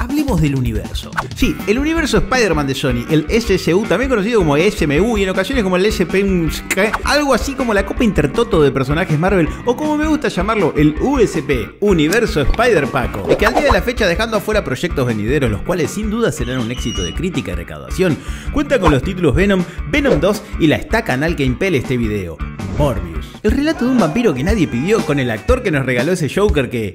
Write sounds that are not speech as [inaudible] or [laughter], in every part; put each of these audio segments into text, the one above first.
Hablemos del universo. Sí, el universo Spider-Man de Sony, el SSU, también conocido como SMU y en ocasiones como el SP... algo así como la Copa Intertoto de personajes Marvel, o como me gusta llamarlo, el USP, Universo Spider-Paco, que al día de la fecha dejando afuera proyectos venideros, los cuales sin duda serán un éxito de crítica y recaudación, cuenta con los títulos Venom, Venom 2 y la estaca canal que impele este video, Morbius. El relato de un vampiro que nadie pidió con el actor que nos regaló ese Joker que...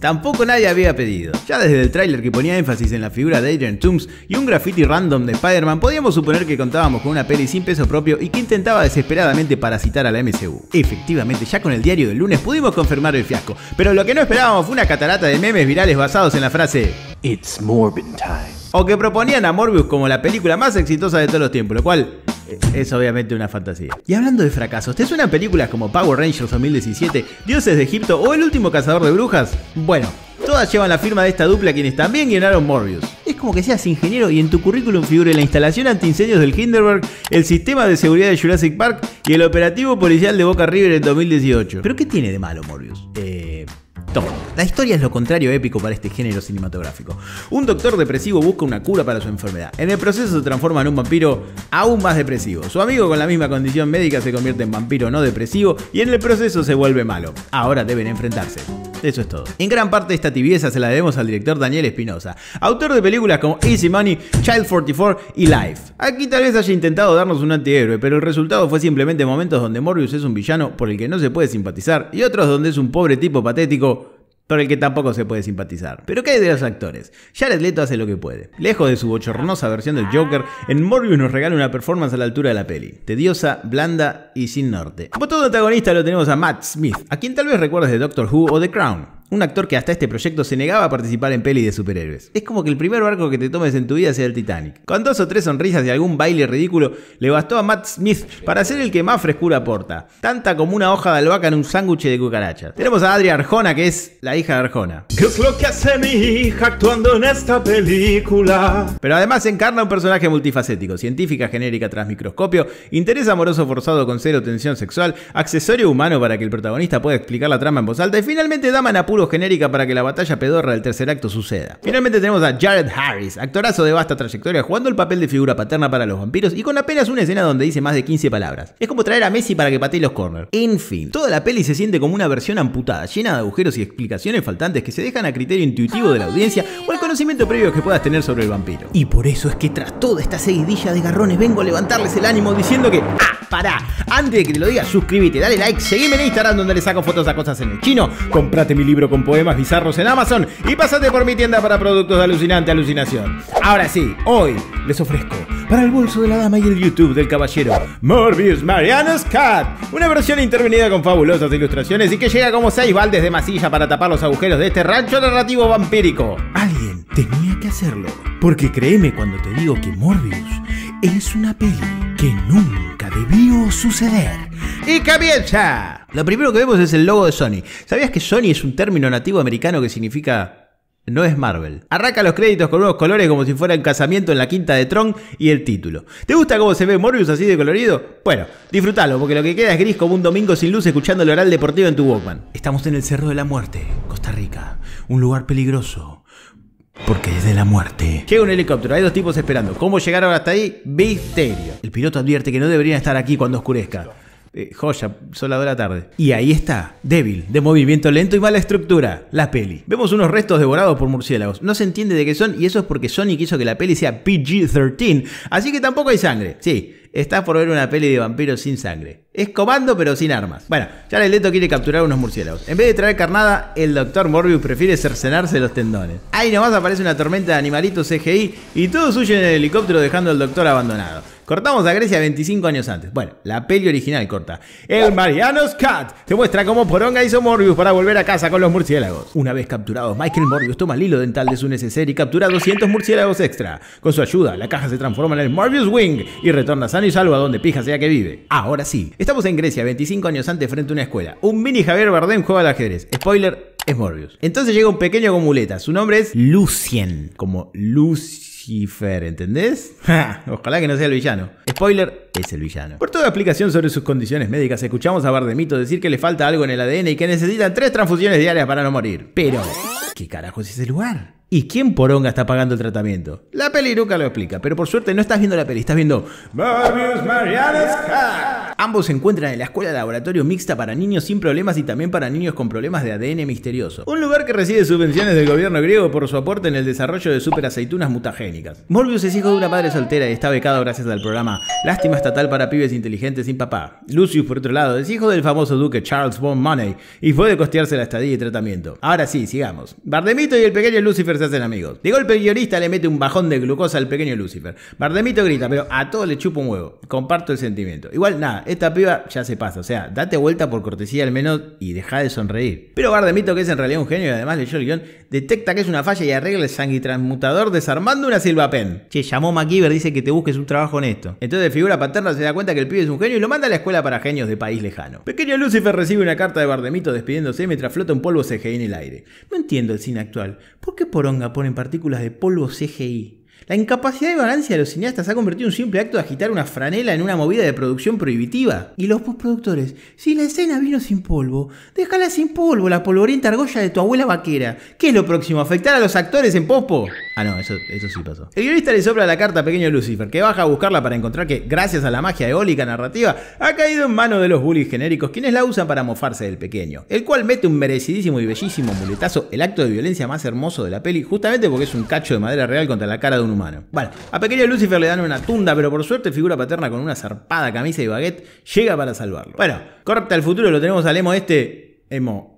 Tampoco nadie había pedido. Ya desde el tráiler que ponía énfasis en la figura de Adrian Toomes y un graffiti random de Spider-Man, podíamos suponer que contábamos con una peli sin peso propio y que intentaba desesperadamente parasitar a la MCU. Efectivamente, ya con el diario del lunes pudimos confirmar el fiasco, pero lo que no esperábamos fue una catarata de memes virales basados en la frase It's Morbid time. O que proponían a Morbius como la película más exitosa de todos los tiempos, lo cual eh, es obviamente una fantasía. Y hablando de fracasos, ¿te suenan películas como Power Rangers 2017, Dioses de Egipto o El último cazador de brujas? Bueno, Todas llevan la firma de esta dupla quienes también llenaron Morbius. Es como que seas ingeniero y en tu currículum figure la instalación antiincendios del Kinderberg, el sistema de seguridad de Jurassic Park y el operativo policial de Boca River en 2018. ¿Pero qué tiene de malo Morbius? Eh... Todo. La historia es lo contrario épico para este género cinematográfico. Un doctor depresivo busca una cura para su enfermedad. En el proceso se transforma en un vampiro aún más depresivo. Su amigo con la misma condición médica se convierte en vampiro no depresivo y en el proceso se vuelve malo. Ahora deben enfrentarse. Eso es todo. En gran parte esta tibieza se la debemos al director Daniel Espinosa, autor de películas como Easy Money, Child 44 y Life. Aquí tal vez haya intentado darnos un antihéroe, pero el resultado fue simplemente momentos donde Morbius es un villano por el que no se puede simpatizar y otros donde es un pobre tipo patético por el que tampoco se puede simpatizar. Pero ¿qué hay de los actores? Jared Leto hace lo que puede. Lejos de su bochornosa versión del Joker, en Morbius nos regala una performance a la altura de la peli. Tediosa, blanda y sin norte. Como todo antagonista lo tenemos a Matt Smith, a quien tal vez recuerdes de Doctor Who o The Crown. Un actor que hasta este proyecto se negaba a participar en peli de superhéroes. Es como que el primer barco que te tomes en tu vida sea el Titanic. Con dos o tres sonrisas y algún baile ridículo, le bastó a Matt Smith para ser el que más frescura aporta. Tanta como una hoja de albahaca en un sándwich de cucaracha. Tenemos a Adria Arjona, que es la hija de Arjona. ¿Qué es lo que hace mi hija actuando en esta película? Pero además encarna un personaje multifacético, científica genérica tras microscopio, interés amoroso forzado con cero tensión sexual, accesorio humano para que el protagonista pueda explicar la trama en voz alta y finalmente dama en genérica para que la batalla pedorra del tercer acto suceda. Finalmente tenemos a Jared Harris, actorazo de vasta trayectoria, jugando el papel de figura paterna para los vampiros y con apenas una escena donde dice más de 15 palabras. Es como traer a Messi para que patee los corners. En fin, toda la peli se siente como una versión amputada, llena de agujeros y explicaciones faltantes que se dejan a criterio intuitivo de la audiencia o al conocimiento previo que puedas tener sobre el vampiro. Y por eso es que tras toda esta seguidilla de garrones vengo a levantarles el ánimo diciendo que ¡Ah! ¡Pará! Antes de que te lo diga, suscríbete, dale like, seguime en Instagram donde le saco fotos a cosas en el chino, comprate mi libro con poemas bizarros en Amazon y pásate por mi tienda para productos de alucinante alucinación. Ahora sí, hoy les ofrezco para el bolso de la dama y el YouTube del caballero Morbius Marianus Cat, una versión intervenida con fabulosas ilustraciones y que llega como seis baldes de masilla para tapar los agujeros de este rancho narrativo vampírico. Alguien tenía que hacerlo, porque créeme cuando te digo que Morbius es una peli que nunca debió suceder y comienza. Lo primero que vemos es el logo de Sony. ¿Sabías que Sony es un término nativo americano que significa no es Marvel. Arranca los créditos con nuevos colores como si fuera el casamiento en la quinta de Tron y el título. ¿Te gusta cómo se ve Morbius así de colorido? Bueno, disfrútalo, porque lo que queda es gris como un domingo sin luz escuchando el oral deportivo en tu Walkman. Estamos en el Cerro de la Muerte, Costa Rica. Un lugar peligroso. Porque es de la muerte. Llega un helicóptero, hay dos tipos esperando. ¿Cómo llegaron hasta ahí? Misterio. El piloto advierte que no deberían estar aquí cuando oscurezca. Eh, joya, sola de la tarde. Y ahí está, débil, de movimiento lento y mala estructura, la peli. Vemos unos restos devorados por murciélagos. No se entiende de qué son y eso es porque Sony quiso que la peli sea PG-13. Así que tampoco hay sangre. Sí, está por ver una peli de vampiros sin sangre. Es comando pero sin armas. Bueno, el Leto quiere capturar unos murciélagos. En vez de traer carnada, el Dr. Morbius prefiere cercenarse los tendones. Ahí nomás aparece una tormenta de animalitos CGI y todos huyen en el helicóptero dejando al doctor abandonado. Cortamos a Grecia 25 años antes. Bueno, la peli original corta. El Marianos Cat se muestra cómo Poronga hizo Morbius para volver a casa con los murciélagos. Una vez capturados, Michael Morbius toma el hilo dental de su neceser y captura 200 murciélagos extra. Con su ayuda, la caja se transforma en el Morbius Wing y retorna sano y salvo a donde pija sea que vive. Ahora sí, estamos en Grecia 25 años antes frente a una escuela. Un mini Javier Bardem juega al ajedrez. Spoiler, es Morbius. Entonces llega un pequeño con muletas. Su nombre es Lucien, como Lucien Schiffer, ¿entendés? [laughs] ojalá que no sea el villano. Spoiler, es el villano. Por toda explicación sobre sus condiciones médicas, escuchamos a Bardemito decir que le falta algo en el ADN y que necesitan tres transfusiones diarias para no morir. Pero, ¿qué carajo es ese lugar? ¿Y quién poronga está pagando el tratamiento? La peli nunca lo explica, pero por suerte no estás viendo la peli, estás viendo Ambos se encuentran en la escuela de laboratorio mixta para niños sin problemas y también para niños con problemas de ADN misterioso. Un lugar que recibe subvenciones del gobierno griego por su aporte en el desarrollo de super aceitunas mutagénicas. Morbius es hijo de una madre soltera y está becado gracias al programa Lástima Estatal para Pibes Inteligentes sin Papá. Lucius, por otro lado, es hijo del famoso duque Charles Von Money y fue de costearse la estadía y tratamiento. Ahora sí, sigamos. Bardemito y el pequeño Lucifer hacen amigos. De golpe el guionista le mete un bajón de glucosa al pequeño Lucifer. Bardemito grita, pero a todo le chupa un huevo. Comparto el sentimiento. Igual, nada, esta piba ya se pasa. O sea, date vuelta por cortesía al menos y deja de sonreír. Pero Bardemito, que es en realidad un genio y además leyó el guión, detecta que es una falla y arregla el sanguitransmutador desarmando una silvapen. Che, llamó MacGyver, dice que te busques un trabajo en esto. Entonces, figura paterna se da cuenta que el pibe es un genio y lo manda a la escuela para genios de país lejano. Pequeño Lucifer recibe una carta de Bardemito despidiéndose mientras flota un polvo CGI en el aire. No entiendo el cine actual. ¿Por qué por ponen partículas de polvo CGI la incapacidad de ganancia de los cineastas ha convertido un simple acto de agitar una franela en una movida de producción prohibitiva. Y los postproductores, si la escena vino sin polvo, déjala sin polvo, la polvorienta argolla de tu abuela vaquera. ¿Qué es lo próximo? ¿Afectar a los actores en pospo? Ah, no, eso, eso sí pasó. El guionista le sobra la carta a pequeño Lucifer, que baja a buscarla para encontrar que, gracias a la magia eólica narrativa, ha caído en manos de los bullies genéricos, quienes la usan para mofarse del pequeño. El cual mete un merecidísimo y bellísimo muletazo, el acto de violencia más hermoso de la peli, justamente porque es un cacho de madera real contra la cara de un humano. Bueno, a pequeño Lucifer le dan una tunda, pero por suerte figura paterna con una zarpada camisa y baguette llega para salvarlo. Bueno, corta el futuro lo tenemos al emo este, emo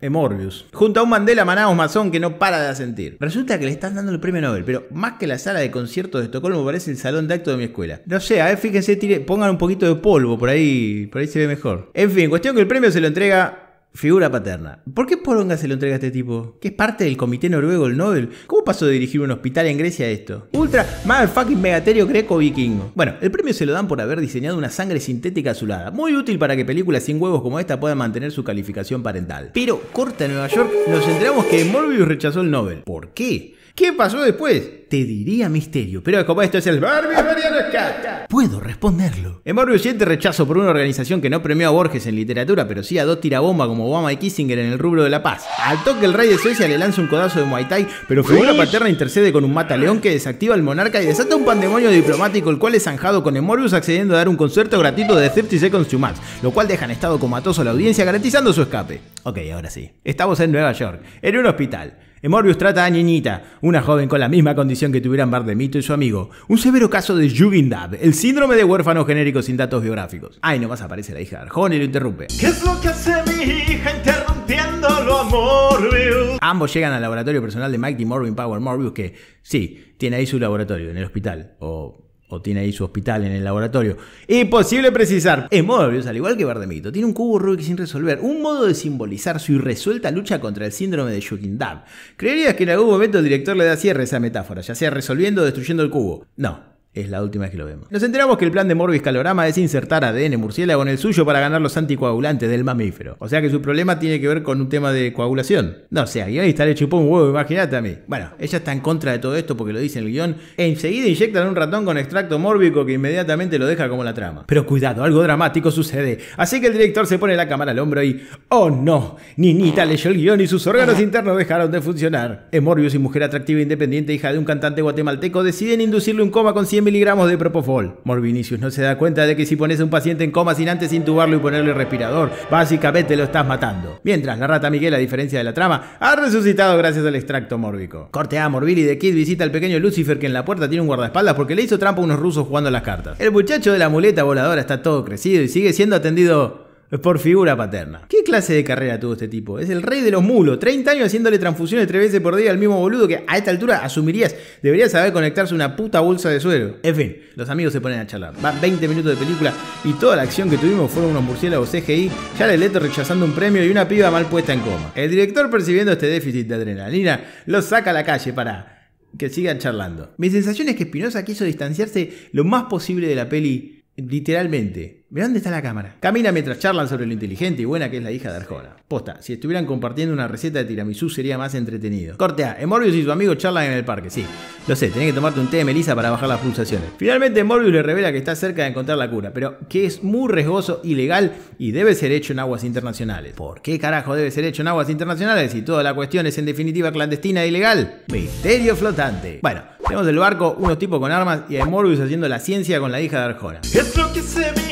emorbius. Junto a un Mandela Manaus mazón que no para de asentir. Resulta que le están dando el premio Nobel, pero más que la sala de conciertos de Estocolmo parece el salón de acto de mi escuela. No sé, a ver, fíjense, pongan un poquito de polvo por ahí, por ahí se ve mejor. En fin, cuestión que el premio se lo entrega figura paterna. ¿Por qué Poronga se lo entrega a este tipo? Que es parte del comité noruego del Nobel. ¿Cómo pasó de dirigir un hospital en Grecia a esto? Ultra motherfucking megaterio greco vikingo. Bueno, el premio se lo dan por haber diseñado una sangre sintética azulada, muy útil para que películas sin huevos como esta puedan mantener su calificación parental. Pero corta en Nueva York, nos enteramos que Morbius rechazó el Nobel. ¿Por qué? ¿Qué pasó después? Te diría misterio, pero como esto es el Barbie Rescata. Puedo responderlo. En siente rechazo por una organización que no premió a Borges en literatura, pero sí a dos tirabomba como Obama y Kissinger en el rubro de la paz. Al toque el rey de Suecia le lanza un codazo de Muay Thai, pero figura paterna intercede con un mataleón que desactiva al monarca y desata un pandemonio diplomático, el cual es zanjado con Emorbius accediendo a dar un concierto gratuito de 30 Seconds to Max lo cual deja en estado comatoso a la audiencia garantizando su escape. Ok, ahora sí. Estamos en Nueva York, en un hospital. En Morbius trata a Niñita, una joven con la misma condición que tuvieran Bardemito y su amigo. Un severo caso de Jugendab, el síndrome de huérfano genérico sin datos biográficos. Ay, nomás aparece la hija de Arjón y lo interrumpe. ¿Qué es lo que hace mi hija interrumpiéndolo a Morbius? Ambos llegan al laboratorio personal de Mike Morbius Power Morbius, que sí, tiene ahí su laboratorio en el hospital, o o tiene ahí su hospital en el laboratorio. Imposible precisar. es Mobius, al igual que Bardemito, tiene un cubo Rubik sin resolver, un modo de simbolizar su irresuelta lucha contra el síndrome de Dab. Creerías que en algún momento el director le da cierre a esa metáfora, ya sea resolviendo o destruyendo el cubo. No, es la última vez que lo vemos. Nos enteramos que el plan de Morbius Calorama es insertar ADN murciélago en el suyo para ganar los anticoagulantes del mamífero. O sea que su problema tiene que ver con un tema de coagulación. No sé, sea, y está le chupó un huevo, imagínate a mí. Bueno, ella está en contra de todo esto porque lo dice en el guión. E enseguida inyectan un ratón con extracto mórbico que inmediatamente lo deja como la trama. Pero cuidado, algo dramático sucede. Así que el director se pone la cámara al hombro y. ¡Oh no! Ninita leyó el guión y sus órganos internos dejaron de funcionar. Es Morbius y mujer atractiva e independiente, hija de un cantante guatemalteco, deciden inducirle un coma con 100 miligramos de propofol. Morvinicius no se da cuenta de que si pones a un paciente en coma sin antes intubarlo y ponerle respirador, básicamente lo estás matando. Mientras, la rata Miguel, a diferencia de la trama, ha resucitado gracias al extracto mórbico. Corte A, y de Kid visita al pequeño Lucifer que en la puerta tiene un guardaespaldas porque le hizo trampa a unos rusos jugando las cartas. El muchacho de la muleta voladora está todo crecido y sigue siendo atendido por figura paterna. ¿Qué clase de carrera tuvo este tipo? Es el rey de los mulos. 30 años haciéndole transfusiones tres veces por día al mismo boludo que a esta altura asumirías debería saber conectarse una puta bolsa de suero. En fin, los amigos se ponen a charlar. Va 20 minutos de película y toda la acción que tuvimos fueron unos murciélagos CGI, el Leto rechazando un premio y una piba mal puesta en coma. El director percibiendo este déficit de adrenalina lo saca a la calle para que sigan charlando. Mi sensación es que Spinoza quiso distanciarse lo más posible de la peli Literalmente. ¿Ve dónde está la cámara? Camina mientras charlan sobre lo inteligente y buena que es la hija de Arjona. Posta, si estuvieran compartiendo una receta de tiramisú sería más entretenido. Corte A, Morbius y su amigo charlan en el parque, sí. Lo sé, tenés que tomarte un té de melisa para bajar las pulsaciones. Finalmente Morbius le revela que está cerca de encontrar la cura, pero que es muy riesgoso, ilegal y debe ser hecho en aguas internacionales. ¿Por qué carajo debe ser hecho en aguas internacionales si toda la cuestión es en definitiva clandestina e ilegal? Misterio flotante. Bueno, tenemos del barco, unos tipos con armas y a Morbius haciendo la ciencia con la hija de Arjona. Es lo que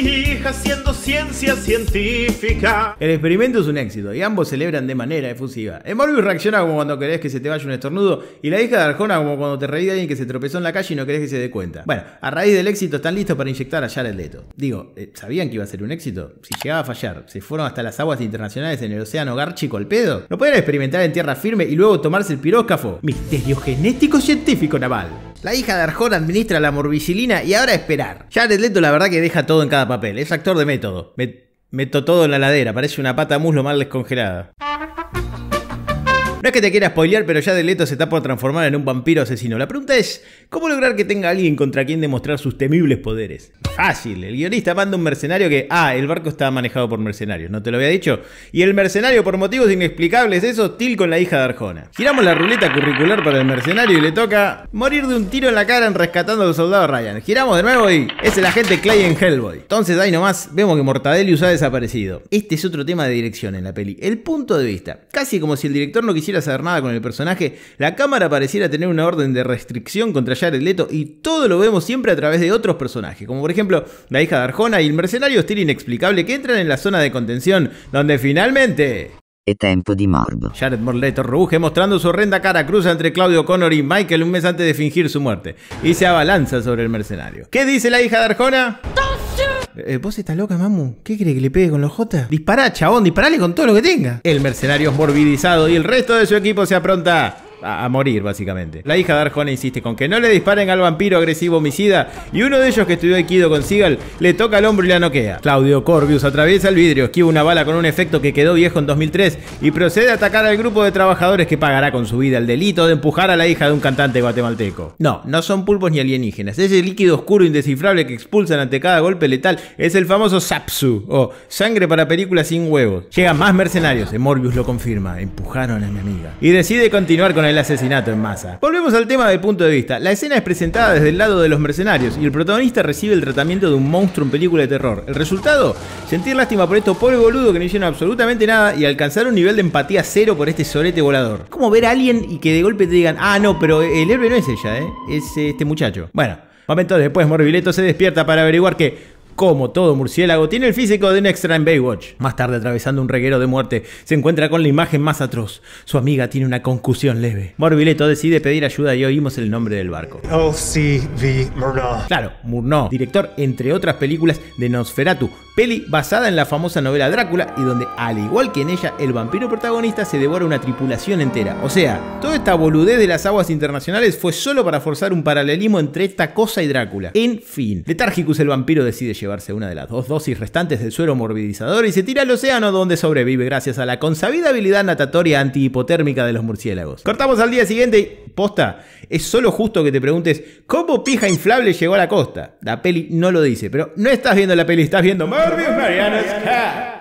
mi hija haciendo ciencia científica. El experimento es un éxito y ambos celebran de manera efusiva. Eh, Morbius reacciona como cuando querés que se te vaya un estornudo y la hija de Arjona como cuando te reí de alguien que se tropezó en la calle y no querés que se dé cuenta. Bueno, a raíz del éxito están listos para inyectar a Jared Leto. Digo, eh, ¿sabían que iba a ser un éxito? Si llegaba a fallar, se fueron hasta las aguas internacionales en el océano Garchicolpedo, el pedo. ¿No pueden experimentar en tierra firme y luego tomarse el piróscafo? Misterio genético científico naval. La hija de Arjón administra la morbicilina y ahora a esperar. Jared Leto la verdad que deja todo en cada papel. Es actor de método. meto todo en la ladera. Parece una pata muslo mal descongelada. No es que te quiera spoilear, pero ya Deleto se está por transformar en un vampiro asesino. La pregunta es, ¿cómo lograr que tenga alguien contra quien demostrar sus temibles poderes? Fácil, el guionista manda un mercenario que, ah, el barco está manejado por mercenarios, ¿no te lo había dicho? Y el mercenario, por motivos inexplicables, es hostil con la hija de Arjona. Giramos la ruleta curricular para el mercenario y le toca morir de un tiro en la cara en rescatando al soldado Ryan. Giramos de nuevo y es el agente Clay en Hellboy. Entonces ahí nomás vemos que Mortadelius ha desaparecido. Este es otro tema de dirección en la peli, el punto de vista. Casi como si el director no quisiera quisiera nada con el personaje. La cámara pareciera tener una orden de restricción contra Jared Leto y todo lo vemos siempre a través de otros personajes, como por ejemplo la hija de Arjona y el mercenario estilo inexplicable que entran en la zona de contención, donde finalmente e tiempo de morbo. Jared Morleto ruge mostrando su horrenda cara cruza entre Claudio Connor y Michael un mes antes de fingir su muerte y se abalanza sobre el mercenario. ¿Qué dice la hija de Arjona? Eh, ¿Vos estás loca, mamu? ¿Qué cree que le pegue con los J? Dispará, chabón, disparale con todo lo que tenga. El mercenario es morbidizado y el resto de su equipo se apronta a, morir, básicamente. La hija de Arjona insiste con que no le disparen al vampiro agresivo homicida y uno de ellos que estudió Aikido con Seagal le toca el hombro y la noquea. Claudio Corbius atraviesa el vidrio, esquiva una bala con un efecto que quedó viejo en 2003 y procede a atacar al grupo de trabajadores que pagará con su vida el delito de empujar a la hija de un cantante guatemalteco. No, no son pulpos ni alienígenas, ese líquido oscuro indescifrable que expulsan ante cada golpe letal es el famoso Sapsu o sangre para películas sin huevos. Llegan más mercenarios, Morbius lo confirma, empujaron a mi amiga. Y decide continuar con el el asesinato en masa. Volvemos al tema del punto de vista. La escena es presentada desde el lado de los mercenarios y el protagonista recibe el tratamiento de un monstruo en película de terror. ¿El resultado? Sentir lástima por estos pobres boludos que no hicieron absolutamente nada y alcanzar un nivel de empatía cero por este solete volador. Como ver a alguien y que de golpe te digan, ah, no, pero el héroe no es ella, ¿eh? es este muchacho. Bueno, momentos después Morbileto se despierta para averiguar que como todo murciélago, tiene el físico de un extra en Baywatch. Más tarde, atravesando un reguero de muerte, se encuentra con la imagen más atroz. Su amiga tiene una concusión leve. Morbileto decide pedir ayuda y oímos el nombre del barco. LCV Murnau. Claro, Murnau, director, entre otras películas, de Nosferatu, peli basada en la famosa novela Drácula y donde, al igual que en ella, el vampiro protagonista se devora una tripulación entera. O sea, toda esta boludez de las aguas internacionales fue solo para forzar un paralelismo entre esta cosa y Drácula. En fin, Letárgicus el vampiro decide llevar una de las dos dosis restantes del suero morbidizador y se tira al océano donde sobrevive gracias a la consabida habilidad natatoria antihipotérmica de los murciélagos. Cortamos al día siguiente y posta, es solo justo que te preguntes cómo pija inflable llegó a la costa. La peli no lo dice, pero no estás viendo la peli, estás viendo Morbius Marianas.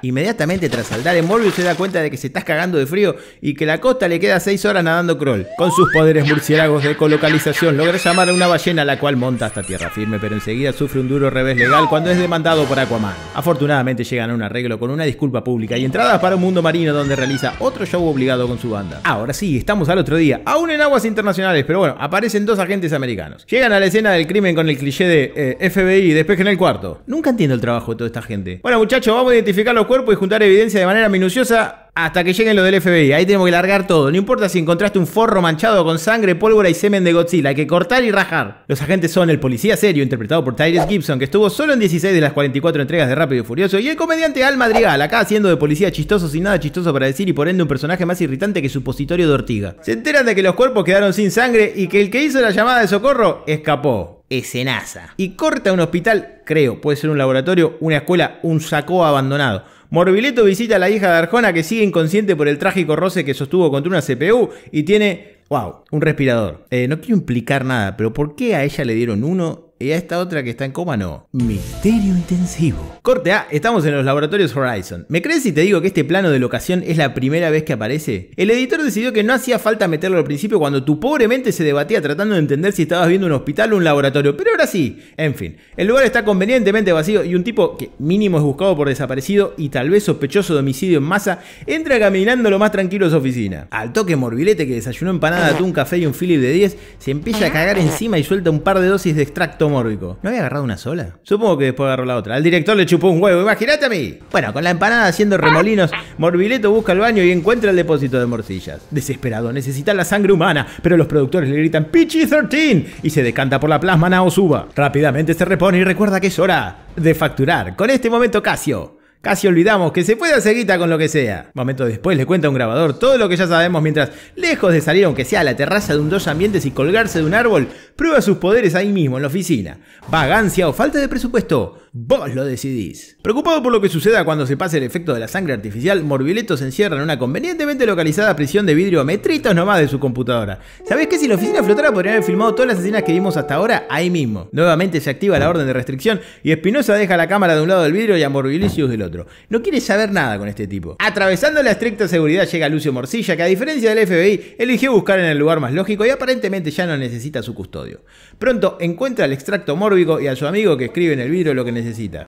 Inmediatamente tras saldar en Morbius se da cuenta de que se está cagando de frío y que la costa le queda seis horas nadando crawl. Con sus poderes murciélagos de colocalización logra llamar a una ballena la cual monta hasta tierra firme, pero enseguida sufre un duro revés legal cuando es demandado por Aquaman. Afortunadamente llegan a un arreglo con una disculpa pública y entradas para un mundo marino donde realiza otro show obligado con su banda. Ahora sí, estamos al otro día, aún en aguas internacionales, pero bueno, aparecen dos agentes americanos. Llegan a la escena del crimen con el cliché de eh, FBI y despejen el cuarto. Nunca entiendo el trabajo de toda esta gente. Bueno muchachos, vamos a identificar los cuerpos y juntar evidencia de manera minuciosa hasta que lleguen los del FBI. Ahí tenemos que largar todo. No importa si encontraste un forro manchado con sangre, pólvora y semen de Godzilla. Hay que cortar y rajar. Los agentes son el policía serio, interpretado por Tyrese Gibson, que estuvo solo en 16 de las 44 entregas de Rápido y Furioso, y el comediante Al Madrigal, acá haciendo de policía chistoso sin nada chistoso para decir y por ende un personaje más irritante que supositorio de Ortiga. Se enteran de que los cuerpos quedaron sin sangre y que el que hizo la llamada de socorro escapó escenaza. Y corta un hospital, creo, puede ser un laboratorio, una escuela, un saco abandonado. Morbileto visita a la hija de Arjona que sigue inconsciente por el trágico roce que sostuvo contra una CPU y tiene, wow, un respirador. Eh, no quiero implicar nada, pero ¿por qué a ella le dieron uno ¿Y a esta otra que está en coma no? Misterio intensivo. Corte A, estamos en los laboratorios Horizon. ¿Me crees si te digo que este plano de locación es la primera vez que aparece? El editor decidió que no hacía falta meterlo al principio cuando tu pobre mente se debatía tratando de entender si estabas viendo un hospital o un laboratorio, pero ahora sí. En fin, el lugar está convenientemente vacío y un tipo que mínimo es buscado por desaparecido y tal vez sospechoso de homicidio en masa entra caminando lo más tranquilo a su oficina. Al toque morbilete que desayunó empanada, un café y un Philip de 10, se empieza a cagar encima y suelta un par de dosis de extracto mórbico. ¿No había agarrado una sola? Supongo que después agarró la otra. Al director le chupó un huevo, imagínate a mí. Bueno, con la empanada haciendo remolinos, Morbileto busca el baño y encuentra el depósito de morcillas. Desesperado, necesita la sangre humana, pero los productores le gritan ¡Pichi 13 y se decanta por la plasma Suba. Rápidamente se repone y recuerda que es hora de facturar. Con este momento Casio Casi olvidamos que se puede hacer guita con lo que sea. Momento después le cuenta a un grabador todo lo que ya sabemos mientras, lejos de salir aunque sea a la terraza de un dos ambientes y colgarse de un árbol, prueba sus poderes ahí mismo en la oficina. Vagancia o falta de presupuesto, vos lo decidís. Preocupado por lo que suceda cuando se pase el efecto de la sangre artificial, Morbileto se encierra en una convenientemente localizada prisión de vidrio a metritos nomás de su computadora. ¿Sabés que si la oficina flotara podrían haber filmado todas las escenas que vimos hasta ahora ahí mismo? Nuevamente se activa la orden de restricción y Espinosa deja la cámara de un lado del vidrio y a Morbilicius del otro. No quiere saber nada con este tipo. Atravesando la estricta seguridad llega Lucio Morcilla, que a diferencia del FBI, eligió buscar en el lugar más lógico y aparentemente ya no necesita su custodio. Pronto encuentra el extracto mórbico y a su amigo que escribe en el vidrio lo que necesita.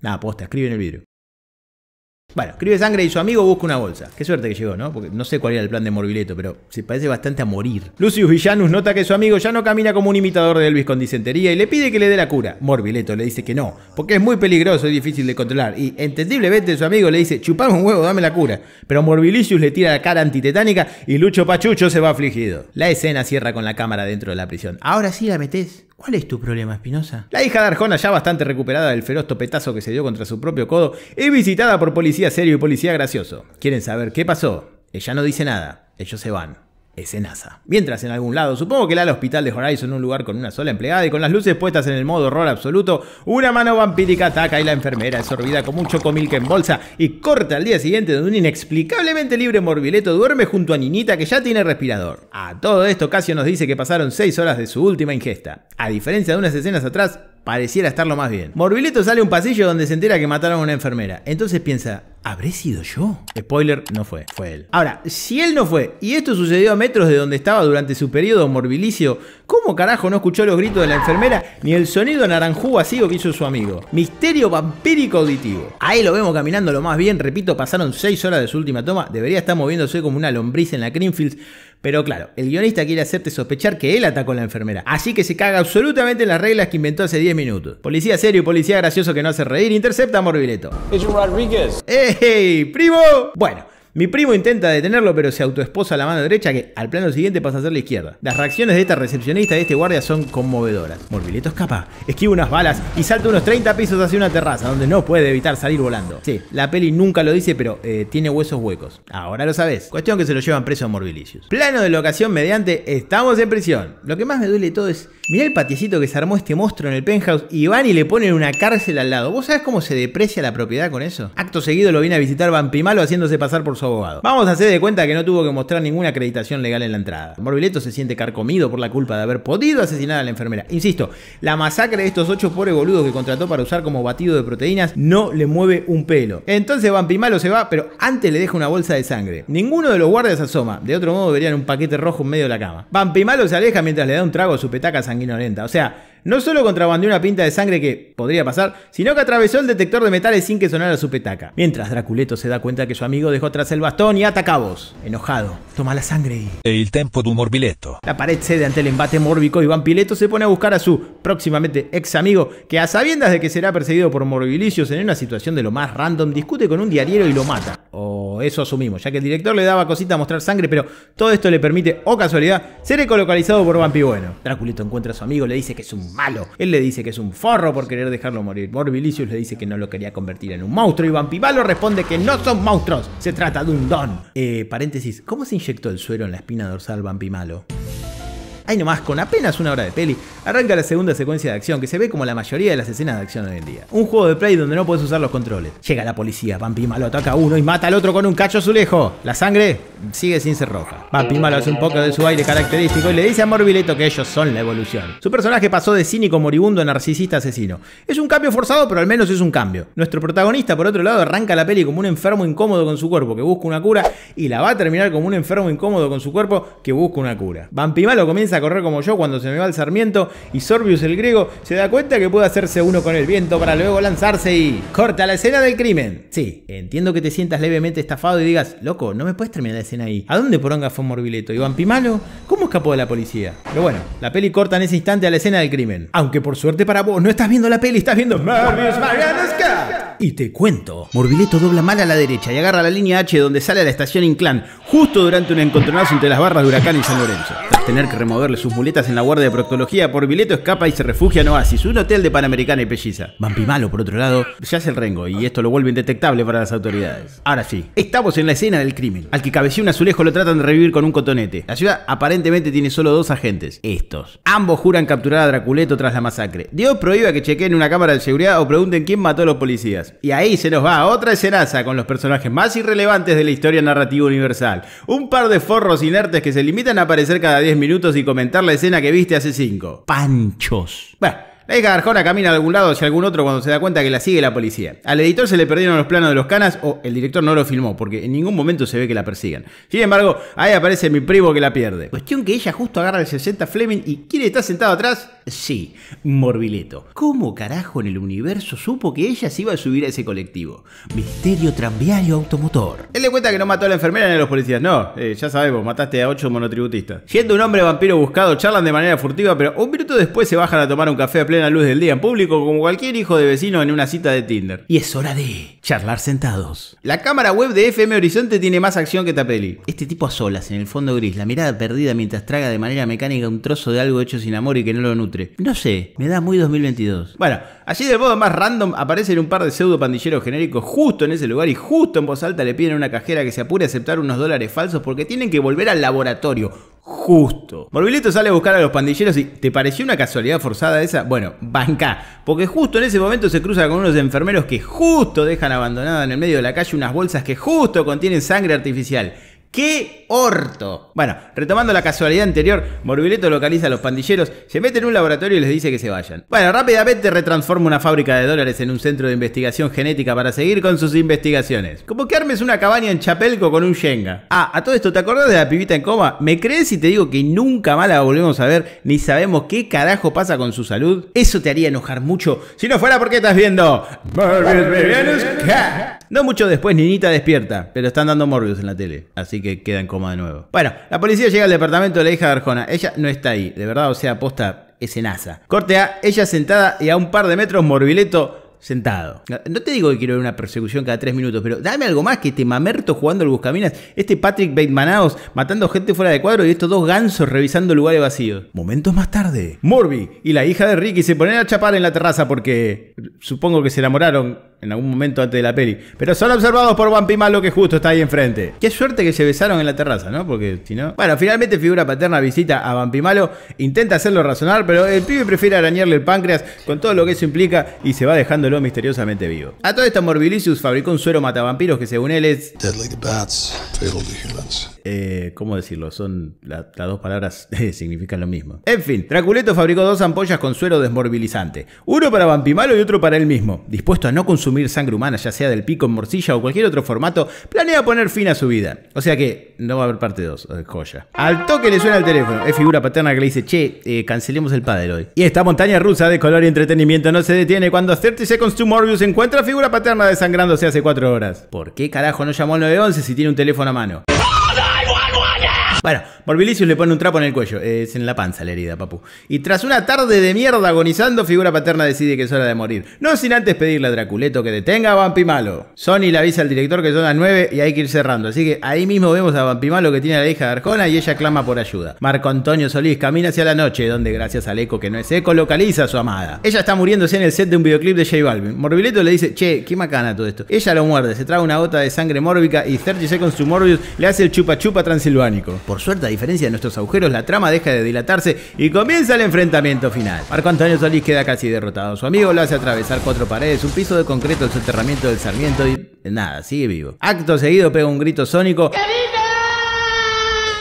Nada, posta, escribe en el vidrio. Bueno, escribe sangre y su amigo busca una bolsa. Qué suerte que llegó, ¿no? Porque no sé cuál era el plan de Morbileto, pero se parece bastante a morir. Lucius Villanus nota que su amigo ya no camina como un imitador de Elvis con disentería y le pide que le dé la cura. Morbileto le dice que no, porque es muy peligroso y difícil de controlar. Y entendiblemente su amigo le dice, chupame un huevo, dame la cura. Pero Morbilicius le tira la cara antitetánica y Lucho Pachucho se va afligido. La escena cierra con la cámara dentro de la prisión. Ahora sí la metes. ¿Cuál es tu problema, Espinosa? La hija de Arjona, ya bastante recuperada del feroz topetazo que se dio contra su propio codo, es visitada por policía serio y policía gracioso. Quieren saber qué pasó. Ella no dice nada. Ellos se van escenaza. Mientras en algún lado, supongo que la el hospital de Horizon, un lugar con una sola empleada y con las luces puestas en el modo horror absoluto, una mano vampírica ataca y la enfermera es sorbida como un chocomil que bolsa y corta al día siguiente donde un inexplicablemente libre morbileto duerme junto a Ninita que ya tiene respirador. A todo esto Casio nos dice que pasaron 6 horas de su última ingesta. A diferencia de unas escenas atrás, pareciera estarlo más bien. Morbileto sale a un pasillo donde se entera que mataron a una enfermera. Entonces piensa, ¿habré sido yo? Spoiler, no fue, fue él. Ahora, si él no fue y esto sucedió a metros de donde estaba durante su periodo morbilicio, ¿cómo carajo no escuchó los gritos de la enfermera ni el sonido naranjú vacío que hizo su amigo? Misterio vampírico auditivo. Ahí lo vemos caminando lo más bien, repito, pasaron 6 horas de su última toma, debería estar moviéndose como una lombriz en la Greenfields pero claro, el guionista quiere hacerte sospechar que él atacó a la enfermera. Así que se caga absolutamente en las reglas que inventó hace 10 minutos. Policía serio y policía gracioso que no hace reír, intercepta a Morbileto. ¡Ey, primo! Bueno. Mi primo intenta detenerlo, pero se autoesposa la mano derecha que al plano siguiente pasa a ser la izquierda. Las reacciones de esta recepcionista y de este guardia son conmovedoras. Morbileto escapa, esquiva unas balas y salta unos 30 pisos hacia una terraza donde no puede evitar salir volando. Sí, la peli nunca lo dice, pero eh, tiene huesos huecos. Ahora lo sabes. Cuestión que se lo llevan preso a Morbilicius. Plano de locación mediante Estamos en prisión. Lo que más me duele todo es Mirá el patiecito que se armó este monstruo en el penthouse y van y le ponen una cárcel al lado. ¿Vos sabés cómo se deprecia la propiedad con eso? Acto seguido lo viene a visitar Vampimalo haciéndose pasar por su abogado. Vamos a hacer de cuenta que no tuvo que mostrar ninguna acreditación legal en la entrada. Morbileto se siente carcomido por la culpa de haber podido asesinar a la enfermera. Insisto, la masacre de estos ocho pobres boludos que contrató para usar como batido de proteínas no le mueve un pelo. Entonces Vampimalo se va, pero antes le deja una bolsa de sangre. Ninguno de los guardias asoma. De otro modo verían un paquete rojo en medio de la cama. Vampimalo se aleja mientras le da un trago a su petaca sangre. O sea, no solo contrabandeó una pinta de sangre que podría pasar, sino que atravesó el detector de metales sin que sonara su petaca. Mientras Draculeto se da cuenta que su amigo dejó atrás el bastón y ataca a vos. Enojado, toma la sangre y... El tempo de un morbileto. La pared cede ante el embate mórbico y Vampileto se pone a buscar a su próximamente ex amigo, que a sabiendas de que será perseguido por morbilicios en una situación de lo más random, discute con un diariero y lo mata. O eso asumimos, ya que el director le daba cosita a mostrar sangre, pero todo esto le permite, o casualidad, ser ecolocalizado por Vampi Bueno. Draculeto encuentra su amigo, le dice que es un malo. Él le dice que es un forro por querer dejarlo morir. Morbilicius le dice que no lo quería convertir en un monstruo y Vampivalo responde que no son monstruos, se trata de un don. Eh, paréntesis, ¿cómo se inyectó el suero en la espina dorsal Vampimalo? Ahí nomás, con apenas una hora de peli, arranca la segunda secuencia de acción que se ve como la mayoría de las escenas de acción hoy en día. Un juego de play donde no puedes usar los controles. Llega la policía, Vampi malo ataca a uno y mata al otro con un cacho azulejo. La sangre sigue sin ser roja. Van hace un poco de su aire característico y le dice a Morbileto que ellos son la evolución. Su personaje pasó de cínico moribundo a narcisista asesino. Es un cambio forzado, pero al menos es un cambio. Nuestro protagonista, por otro lado, arranca la peli como un enfermo incómodo con su cuerpo que busca una cura y la va a terminar como un enfermo incómodo con su cuerpo que busca una cura. Vampimalo comienza a correr como yo cuando se me va el sarmiento y Sorbius el griego se da cuenta que puede hacerse uno con el viento para luego lanzarse y corta la escena del crimen. Sí, entiendo que te sientas levemente estafado y digas, loco, no me puedes terminar de ahí. ¿A dónde poronga fue Morbileto? ¿Iván Pimalo? ¿Cómo escapó de la policía? Pero bueno, la peli corta en ese instante a la escena del crimen. Aunque por suerte para vos, no estás viendo la peli, estás viendo y te cuento. Morbileto dobla mal a la derecha y agarra la línea H donde sale a la estación Inclán, justo durante un encontronazo entre las barras de Huracán y San Lorenzo. Tras tener que removerle sus muletas en la guardia de proctología, Morbileto escapa y se refugia en Oasis, un hotel de Panamericana y Pelliza. Vampimalo, por otro lado, ya es el rengo y esto lo vuelve indetectable para las autoridades. Ahora sí, estamos en la escena del crimen. Al que cabecea un azulejo lo tratan de revivir con un cotonete. La ciudad aparentemente tiene solo dos agentes, estos. Ambos juran capturar a Draculeto tras la masacre. Dios prohíba que chequeen una cámara de seguridad o pregunten quién mató a los policías. Y ahí se nos va otra escenaza con los personajes más irrelevantes de la historia narrativa universal. Un par de forros inertes que se limitan a aparecer cada 10 minutos y comentar la escena que viste hace 5. Panchos. Bueno, la hija camina a algún lado hacia algún otro cuando se da cuenta que la sigue la policía. Al editor se le perdieron los planos de los canas o el director no lo filmó porque en ningún momento se ve que la persigan. Sin embargo, ahí aparece mi primo que la pierde. Cuestión que ella justo agarra el 60 Fleming y quiere está sentado atrás? Sí, Morbileto. ¿Cómo carajo en el universo supo que ella se iba a subir a ese colectivo? Misterio tranviario automotor. Él le cuenta que no mató a la enfermera ni a los policías. No, eh, ya sabemos, mataste a ocho monotributistas. Siendo un hombre vampiro buscado, charlan de manera furtiva, pero un minuto después se bajan a tomar un café a pleno la luz del día en público como cualquier hijo de vecino en una cita de Tinder. Y es hora de charlar sentados. La cámara web de FM Horizonte tiene más acción que Tapeli. Este tipo a solas, en el fondo gris, la mirada perdida mientras traga de manera mecánica un trozo de algo hecho sin amor y que no lo nutre. No sé, me da muy 2022. Bueno, allí del modo más random aparecen un par de pseudo pandilleros genéricos justo en ese lugar y justo en voz alta le piden a una cajera que se apure a aceptar unos dólares falsos porque tienen que volver al laboratorio justo. morbilito sale a buscar a los pandilleros y ¿te pareció una casualidad forzada esa? Bueno, banca, porque justo en ese momento se cruza con unos enfermeros que justo dejan abandonada en el medio de la calle unas bolsas que justo contienen sangre artificial. ¡Qué orto! Bueno, retomando la casualidad anterior, Morbileto localiza a los pandilleros, se mete en un laboratorio y les dice que se vayan. Bueno, rápidamente retransforma una fábrica de dólares en un centro de investigación genética para seguir con sus investigaciones. Como que armes una cabaña en Chapelco con un Shenga. Ah, a todo esto, ¿te acordás de la pibita en coma? ¿Me crees si te digo que nunca más la volvemos a ver ni sabemos qué carajo pasa con su salud? Eso te haría enojar mucho si no fuera porque estás viendo... No mucho después, Ninita despierta, pero están dando Morbius en la tele, así que quedan en coma de nuevo. Bueno, la policía llega al departamento de la hija de Arjona. Ella no está ahí, de verdad, o sea, aposta es en Corte A, ella sentada y a un par de metros Morbileto sentado. No te digo que quiero ver una persecución cada tres minutos, pero dame algo más que este mamerto jugando al buscaminas, este Patrick Batemanaos matando gente fuera de cuadro y estos dos gansos revisando lugares vacíos. Momentos más tarde, Morbi y la hija de Ricky se ponen a chapar en la terraza porque supongo que se enamoraron en algún momento antes de la peli. Pero son observados por Vampi Malo que justo está ahí enfrente. Qué suerte que se besaron en la terraza, ¿no? Porque si no. Bueno, finalmente figura paterna visita a Vampi Malo, intenta hacerlo razonar, pero el pibe prefiere arañarle el páncreas con todo lo que eso implica y se va dejándolo misteriosamente vivo. A todo esto, Morbilicius fabricó un suero matavampiros que según él es. Eh, ¿cómo decirlo? Son las dos palabras [laughs] eh, significan lo mismo. En fin, Draculeto fabricó dos ampollas con suero desmorbilizante, uno para Vampimalo y otro para él mismo. Dispuesto a no consumir sangre humana, ya sea del pico en morcilla o cualquier otro formato, planea poner fin a su vida. O sea que no va a haber parte 2, eh, joya. Al toque le suena el teléfono, es figura paterna que le dice, che, cancelemos el padre hoy. Y esta montaña rusa de color y entretenimiento no se detiene cuando 30 Seconds to Morbius encuentra figura paterna desangrándose hace 4 horas. ¿Por qué carajo no llamó al 911 si tiene un teléfono a mano? Bueno, Morbilicius le pone un trapo en el cuello. Es en la panza la herida, papu. Y tras una tarde de mierda agonizando, figura paterna decide que es hora de morir. No sin antes pedirle a Draculeto que detenga a Malo Sony le avisa al director que son las 9 y hay que ir cerrando. Así que ahí mismo vemos a Malo que tiene a la hija de Arjona y ella clama por ayuda. Marco Antonio Solís camina hacia la noche, donde gracias al eco que no es eco, localiza a su amada. Ella está muriéndose en el set de un videoclip de J Balvin. Morbileto le dice, che, qué macana todo esto. Ella lo muerde, se traga una gota de sangre mórbica y 30 con su Morbius le hace el chupa chupa transilvánico. Por suerte, a diferencia de nuestros agujeros, la trama deja de dilatarse y comienza el enfrentamiento final. Marco Antonio Solís queda casi derrotado. Su amigo lo hace atravesar cuatro paredes, un piso de concreto, el soterramiento del Sarmiento y... Eh, nada, sigue vivo. Acto seguido pega un grito sónico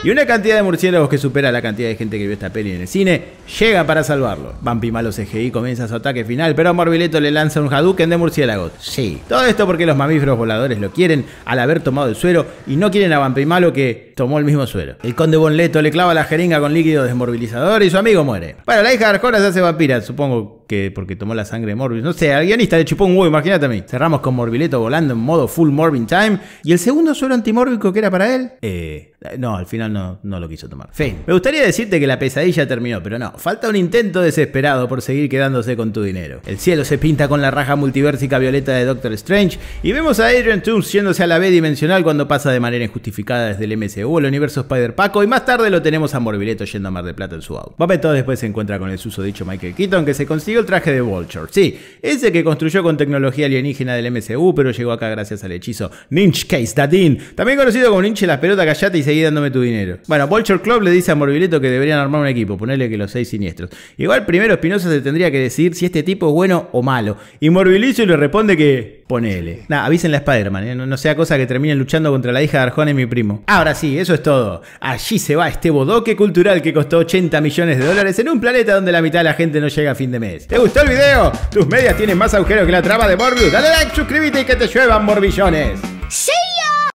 y una cantidad de murciélagos que supera la cantidad de gente que vio esta peli en el cine, llega para salvarlo. Vampi Malo CGI comienza su ataque final, pero a Morbileto le lanza un Hadouken de murciélagos. Sí. Todo esto porque los mamíferos voladores lo quieren al haber tomado el suero y no quieren a Vampi Malo que tomó el mismo suero. El conde Bonleto le clava la jeringa con líquido desmorbilizador y su amigo muere. Bueno, la hija de Arjona se hace vampira, supongo que porque tomó la sangre de Morbius. No sé, al guionista le chupó un huevo, imagínate a mí. Cerramos con Morbileto volando en modo full Morbin Time. ¿Y el segundo suelo antimórbico que era para él? Eh, no, al final no, lo quiso tomar. Fin. Me gustaría decirte que la pesadilla terminó, pero no. Falta un intento desesperado por seguir quedándose con tu dinero. El cielo se pinta con la raja multiversica violeta de Doctor Strange y vemos a Adrian Toomes yéndose a la B dimensional cuando pasa de manera injustificada desde el MCU hubo el universo Spider-Paco y más tarde lo tenemos a Morbileto yendo a Mar de Plata en su auto. todo después se encuentra con el suso dicho Michael Keaton que se consiguió el traje de Vulture. Sí, ese que construyó con tecnología alienígena del MCU pero llegó acá gracias al hechizo Ninch Case Dadin, también conocido como Ninch la pelota callate y seguí dándome tu dinero. Bueno, Vulture Club le dice a Morbileto que deberían armar un equipo, ponerle que los seis siniestros. Igual primero Espinosa se tendría que decir si este tipo es bueno o malo y Morbileto le responde que Ponele. Nah, avisen a Spider-Man, eh, no, sea cosa que terminen luchando contra la hija de Arjona y mi primo. Ahora sí, eso es todo. Allí se va este bodoque cultural que costó 80 millones de dólares en un planeta donde la mitad de la gente no llega a fin de mes. ¿Te gustó el video? Tus medias tienen más agujeros que la traba de Morbius. Dale like, suscríbete y que te lluevan morbillones. ¡Sí!